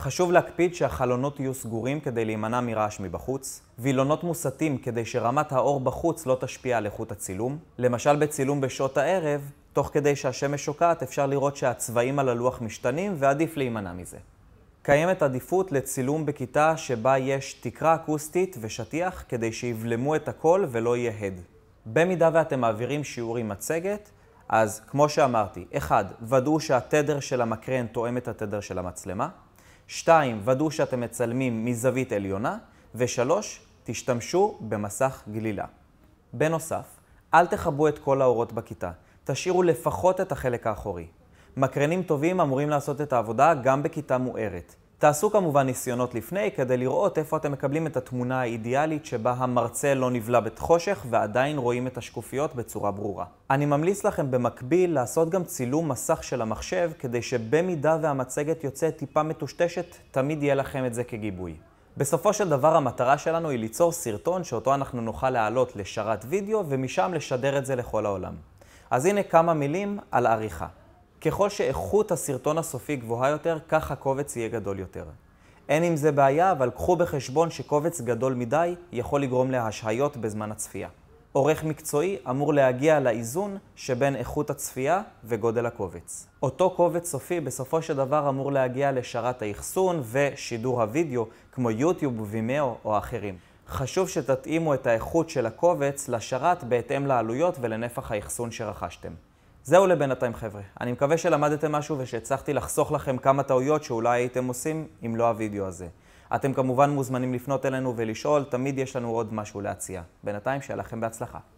חשוב להקפיד שהחלונות יהיו סגורים כדי להימנע מרעש מבחוץ, וילונות מוסטים כדי שרמת האור בחוץ לא תשפיע על איכות הצילום. למשל בצילום בשעות הערב, תוך כדי שהשמש שוקעת אפשר לראות שהצבעים על הלוח משתנים ועדיף להימנע מזה. קיימת עדיפות לצילום בכיתה שבה יש תקרה אקוסטית ושטיח כדי שיבלמו את הכל ולא יהיה הד. במידה ואתם מעבירים שיעור עם מצגת, אז כמו שאמרתי, 1. ודאו שהתדר של המקרן תואם את התדר של המצלמה. שתיים, ודאו שאתם מצלמים מזווית עליונה, ושלוש, תשתמשו במסך גלילה. בנוסף, אל תכבו את כל האורות בכיתה, תשאירו לפחות את החלק האחורי. מקרנים טובים אמורים לעשות את העבודה גם בכיתה מוארת. תעשו כמובן ניסיונות לפני כדי לראות איפה אתם מקבלים את התמונה האידיאלית שבה המרצה לא נבלע בתחושך ועדיין רואים את השקופיות בצורה ברורה. אני ממליץ לכם במקביל לעשות גם צילום מסך של המחשב כדי שבמידה והמצגת יוצאת טיפה מטושטשת, תמיד יהיה לכם את זה כגיבוי. בסופו של דבר המטרה שלנו היא ליצור סרטון שאותו אנחנו נוכל להעלות לשרת וידאו ומשם לשדר את זה לכל העולם. אז הנה כמה מילים על עריכה. ככל שאיכות הסרטון הסופי גבוהה יותר, כך הקובץ יהיה גדול יותר. אין עם זה בעיה, אבל קחו בחשבון שקובץ גדול מדי יכול לגרום להשהיות בזמן הצפייה. עורך מקצועי אמור להגיע לאיזון שבין איכות הצפייה וגודל הקובץ. אותו קובץ סופי בסופו של דבר אמור להגיע לשרת האחסון ושידור הוידאו, כמו יוטיוב, ווימאו או אחרים. חשוב שתתאימו את האיכות של הקובץ לשרת בהתאם לעלויות ולנפח האחסון שרכשתם. זהו לבינתיים חבר'ה. אני מקווה שלמדתם משהו ושהצלחתי לחסוך לכם כמה טעויות שאולי הייתם עושים אם לא הווידאו הזה. אתם כמובן מוזמנים לפנות אלינו ולשאול, תמיד יש לנו עוד משהו להציע. בינתיים שיהיה לכם בהצלחה.